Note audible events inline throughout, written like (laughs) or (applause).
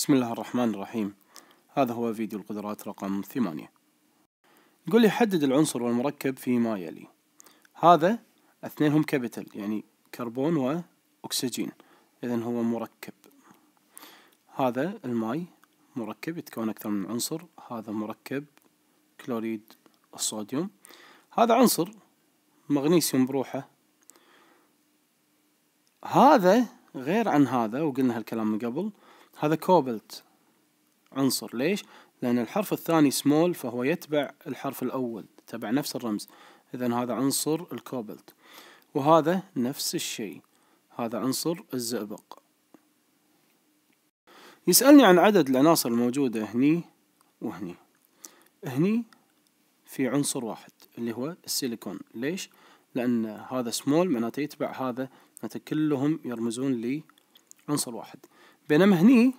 بسم الله الرحمن الرحيم هذا هو فيديو القدرات رقم ثمانية يقول لي حدد العنصر والمركب فيما يلي هذا اثنينهم كابيتال يعني كربون وأكسجين إذا هو مركب هذا الماي مركب يتكون أكثر من عنصر هذا مركب كلوريد الصوديوم هذا عنصر مغنيسيوم بروحه هذا غير عن هذا وقلنا هالكلام من قبل هذا كوبلت عنصر ليش؟ لأن الحرف الثاني سمول فهو يتبع الحرف الأول تبع نفس الرمز إذا هذا عنصر الكوبلت وهذا نفس الشيء هذا عنصر الزئبق يسألني عن عدد العناصر الموجودة هني وهني هني في عنصر واحد اللي هو السيليكون ليش؟ لأن هذا سمول معناته يتبع هذا معناته كلهم يرمزون لعنصر واحد بينما هني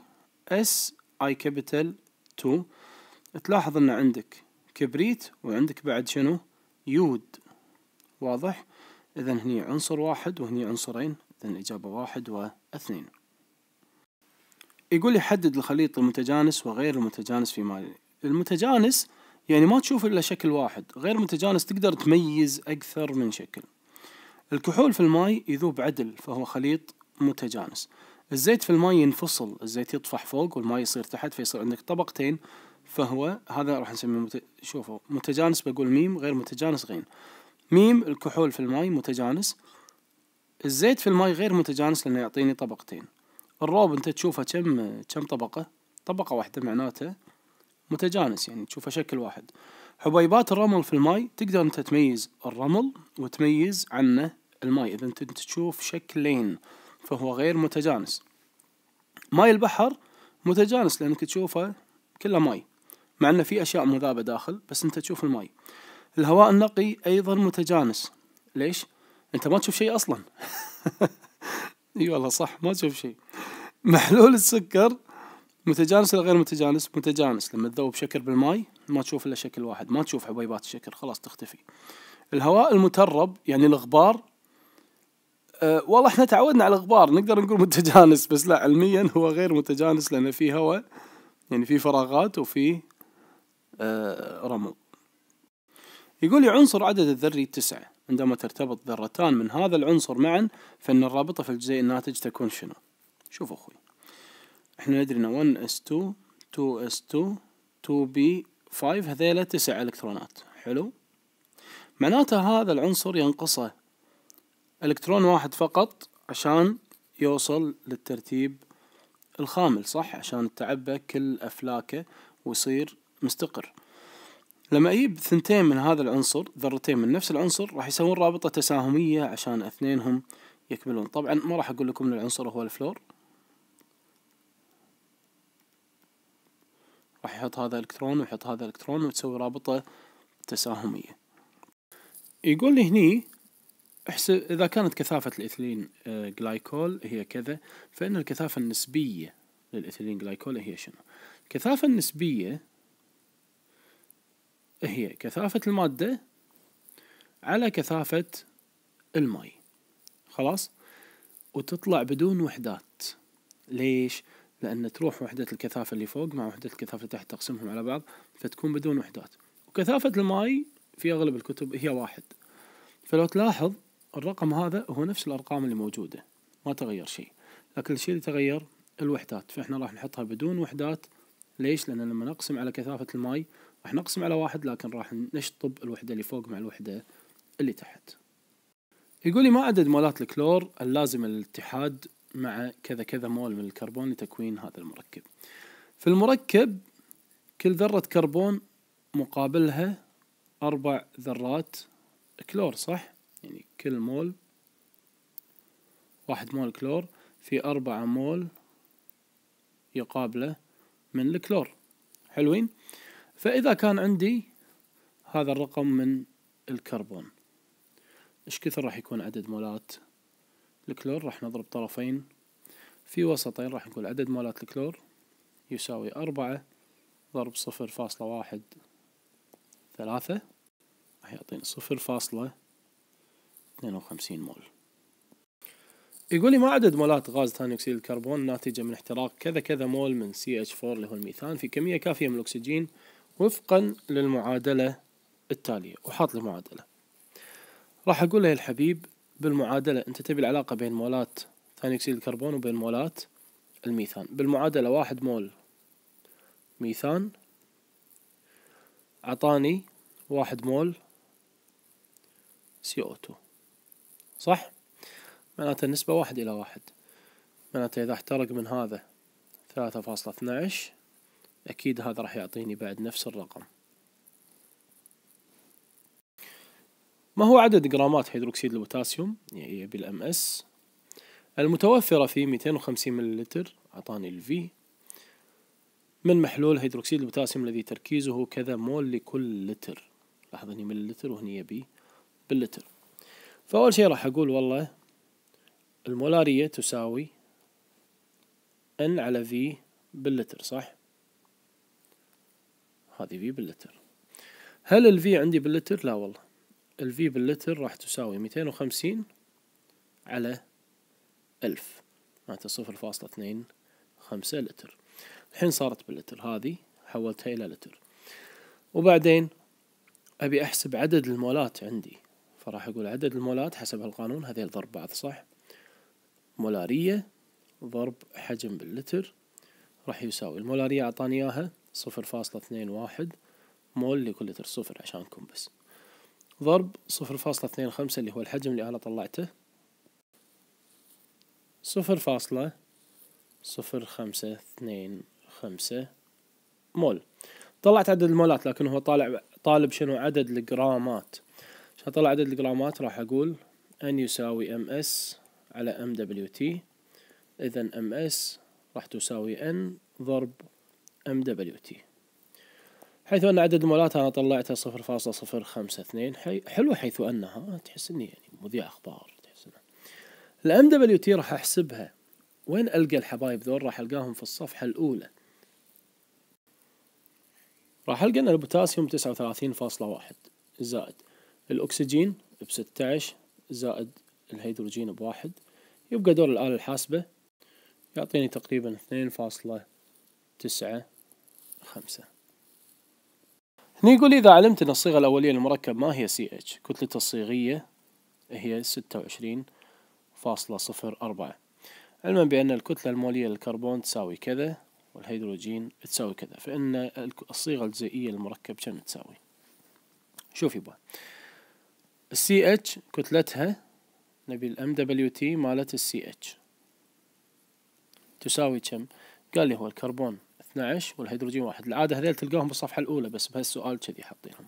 اس اي كابيتال 2 تلاحظ ان عندك كبريت وعندك بعد شنو يود واضح اذا هني عنصر واحد وهني عنصرين اذا الاجابة واحد واثنين يقول يحدد الخليط المتجانس وغير المتجانس في مالي المتجانس يعني ما تشوف الا شكل واحد غير متجانس تقدر تميز اكثر من شكل الكحول في الماي يذوب عدل فهو خليط متجانس الزيت في الماء ينفصل الزيت يطفح فوق والماء يصير تحت فيصير عندك طبقتين فهو هذا راح نسميه مت... شوفوا متجانس بقول ميم غير متجانس غين ميم الكحول في الماء متجانس الزيت في الماء غير متجانس لانه يعطيني طبقتين الروب انت تشوفه كم كم طبقة طبقة واحدة معناته متجانس يعني تشوفه شكل واحد حبيبات الرمل في الماي تقدر انت تميز الرمل وتميز عنه الماي اذا انت تشوف شكلين فهو غير متجانس ماي البحر متجانس لأنك تشوفه كله ماي مع أنه في أشياء مذابة داخل بس أنت تشوف الماي الهواء النقي أيضا متجانس ليش؟ أنت ما تشوف شيء أصلا (laughs) اي والله صح ما تشوف شيء محلول السكر متجانس ولا غير متجانس متجانس لما تذوب شكر بالماي ما تشوف الا شكل واحد ما تشوف حبيبات الشكر خلاص تختفي الهواء المترب يعني الغبار أه والله احنا تعودنا على الغبار نقدر نقول متجانس بس لا علميا هو غير متجانس لان في هواء يعني في فراغات وفي أه رمل يقول عنصر عدد الذري تسعة عندما ترتبط ذرتان من هذا العنصر معا فإن الرابطة في الجزيء الناتج تكون شنو شوف أخوي احنا ندري ان 1s2 2s2 2b5 هذيله تسع الكترونات حلو معناته هذا العنصر ينقصه الكترون واحد فقط عشان يوصل للترتيب الخامل صح عشان تعبى كل أفلاكه ويصير مستقر لما أجيب ثنتين من هذا العنصر ذرتين من نفس العنصر راح يسوون رابطة تساهمية عشان اثنينهم يكملون طبعا ما راح أقول لكم إن العنصر هو الفلور راح يحط هذا الكترون ويحط هذا الكترون وتسوي رابطة تساهمية يقول لي هني احسب إذا كانت كثافة الإثيلين آه، جلايكول هي كذا فإن الكثافة النسبية للإثيلين جلايكول هي شنو؟ الكثافة النسبية هي كثافة المادة على كثافة الماء خلاص؟ وتطلع بدون وحدات ليش؟ لأن تروح وحدة الكثافة اللي فوق مع وحدة الكثافة اللي تحت تقسمهم على بعض فتكون بدون وحدات وكثافة الماء في أغلب الكتب هي واحد فلو تلاحظ الرقم هذا هو نفس الأرقام اللي موجودة ما تغير شيء لكن الشيء اللي تغير الوحدات فإحنا راح نحطها بدون وحدات ليش؟ لأن لما نقسم على كثافة الماء راح نقسم على واحد لكن راح نشطب الوحدة اللي فوق مع الوحدة اللي تحت يقول لي ما عدد مولات الكلور اللازمة للاتحاد مع كذا كذا مول من الكربون لتكوين هذا المركب في المركب كل ذرة كربون مقابلها أربع ذرات كلور صح؟ يعني كل مول واحد مول كلور في أربعة مول يقابله من الكلور حلوين فإذا كان عندي هذا الرقم من الكربون إيش كثر راح يكون عدد مولات الكلور راح نضرب طرفين في وسطين راح نقول عدد مولات الكلور يساوي أربعة ضرب صفر فاصلة واحد ثلاثة راح يعطينا صفر فاصلة 52 مول يقول لي ما عدد مولات غاز ثاني اكسيد الكربون ناتجة من احتراق كذا كذا مول من CH4 اللي هو الميثان في كمية كافية من الأكسجين وفقا للمعادلة التالية وحاط لي معادلة راح أقول له يا الحبيب بالمعادلة أنت تبي العلاقة بين مولات ثاني أكسيد الكربون وبين مولات الميثان بالمعادلة واحد مول ميثان عطاني واحد مول CO2 صح؟ معناته النسبة واحد إلى واحد معناته إذا احترق من هذا ثلاثة فاصلة اثناعش أكيد هذا راح يعطيني بعد نفس الرقم ما هو عدد جرامات هيدروكسيد البوتاسيوم يبي بالام اس المتوفرة في 250 مللتر أعطاني الفي من محلول هيدروكسيد البوتاسيوم الذي تركيزه كذا مول لكل لتر لاحظ هني مللتر وهني يبي باللتر فأول شيء راح أقول والله المولارية تساوي N على V باللتر صح؟ هذه V باللتر هل ال V عندي باللتر؟ لا والله ال V باللتر راح تساوي 250 على 1000 معناته خمسة لتر الحين صارت باللتر هذه حولتها إلى لتر وبعدين أبي أحسب عدد المولات عندي فراح أقول عدد المولات حسب هالقانون هذيل ضرب بعض صح مولارية ضرب حجم باللتر راح يساوي المولارية أعطاني إياها صفر فاصلة اثنين واحد مول لكل لتر صفر عشانكم بس ضرب صفر فاصلة اثنين خمسة اللي هو الحجم اللي أنا طلعته صفر فاصلة صفر خمسة اثنين خمسة مول طلعت عدد المولات لكن هو طالع طالب شنو عدد الجرامات عشان اطلع عدد الجرامات راح اقول ان يساوي ام اس على ام دبليو تي اذا ام اس راح تساوي ان ضرب ام دبليو تي حيث ان عدد المولات انا طلعتها صفر فاصلة صفر خمسة اثنين حلوة حيث انها تحس اني يعني مذيع اخبار تحس انها الام دبليو تي راح احسبها وين القى الحبايب ذول راح القاهم في الصفحة الاولى راح القى ان البوتاسيوم تسعة وثلاثين فاصلة واحد زائد الأكسجين 16 زائد الهيدروجين بواحد يبقى دور الآلة الحاسبة يعطيني تقريبا 2.95 فاصلة تسعة خمسة يقول إذا علمت أن الصيغة الأولية للمركب ما هي CH كتلته الصيغية هي ستة وعشرين فاصلة صفر أربعة علما بأن الكتلة المولية للكربون تساوي كذا والهيدروجين تساوي كذا فإن الصيغة الجزيئية للمركب كم تساوي شوف يبا السي اتش كتلتها نبي الام دبليو تي مالت السي اتش تساوي كم؟ قال لي هو الكربون 12 والهيدروجين واحد العادة هذيل تلقاهم بالصفحة الأولى بس بهالسؤال كذي حاطينهم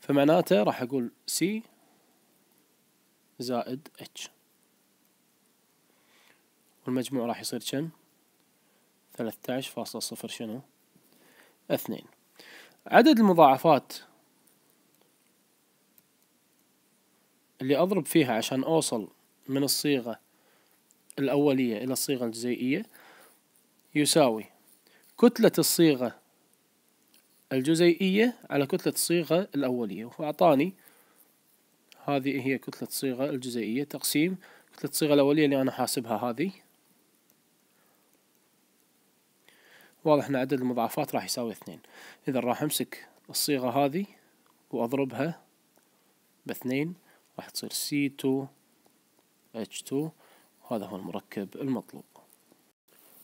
فمعناته راح أقول سي زائد اتش والمجموع راح يصير كم؟ 13.0 شنو؟ اثنين عدد المضاعفات اللي أضرب فيها عشان أوصل من الصيغة الأولية إلى الصيغة الجزيئية يساوي كتلة الصيغة الجزيئية على كتلة الصيغة الأولية فأعطاني هذه هي كتلة الصيغة الجزيئية تقسيم كتلة الصيغة الأولية اللي أنا حاسبها هذه واضح أن عدد المضاعفات راح يساوي اثنين إذا راح أمسك الصيغة هذه وأضربها باثنين راح تصير C2H2 وهذا هو المركب المطلوب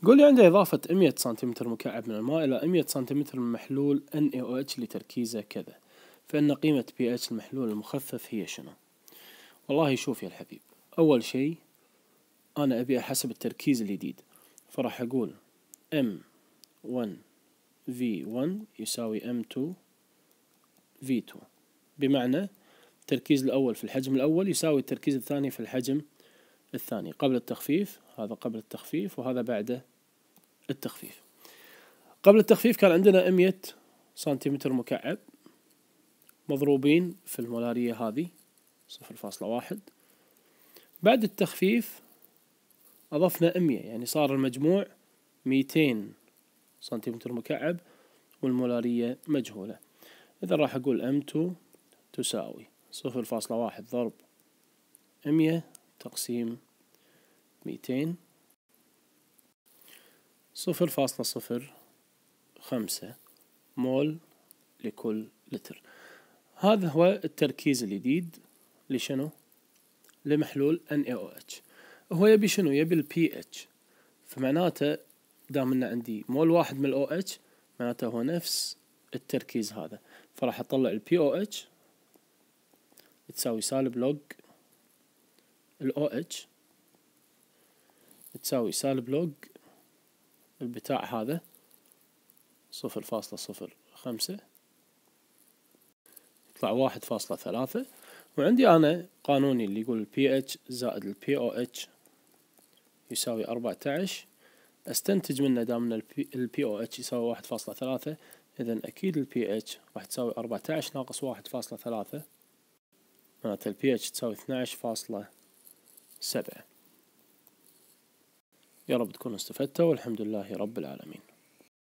قول لي عندي إضافة 100 سنتيمتر مكعب من الماء إلى 100 سنتيمتر من محلول NaOH لتركيزه كذا فإن قيمة pH المحلول المخفف هي شنو؟ والله شوف يا الحبيب أول شيء أنا أبي حسب التركيز الجديد فراح أقول M1 V1 يساوي M2 V2 بمعنى التركيز الأول في الحجم الأول يساوي التركيز الثاني في الحجم الثاني قبل التخفيف هذا قبل التخفيف وهذا بعد التخفيف قبل التخفيف كان عندنا 100 سنتيمتر مكعب مضروبين في المولارية هذه صفر فاصلة واحد بعد التخفيف أضفنا 100 يعني صار المجموع 200 سنتيمتر مكعب والمولارية مجهولة إذا راح أقول M2 تساوي صفر فاصلة واحد ضرب مية تقسيم ميتين صفر فاصلة صفر خمسة مول لكل لتر هذا هو التركيز الجديد لشنو لمحلول NaOH هو يبي شنو يبي ال pH فمعناته دام ان عندي مول واحد من ال OH معناته هو نفس التركيز هذا فراح اطلع ال pOH تساوي سالب لوج ال OH تساوي سالب لوج البتاع هذا صفر فاصلة صفر خمسة يطلع واحد فاصلة ثلاثة وعندي أنا قانوني اللي يقول البي pH زائد او pOH يساوي عشر استنتج منه دام ان او pOH يساوي واحد فاصلة ثلاثة إذا أكيد البي pH راح تساوي عشر ناقص واحد فاصلة ثلاثة معناته ال pH تساوي اثناعش فاصلة سبعة يا رب تكونوا استفدتوا والحمد لله رب العالمين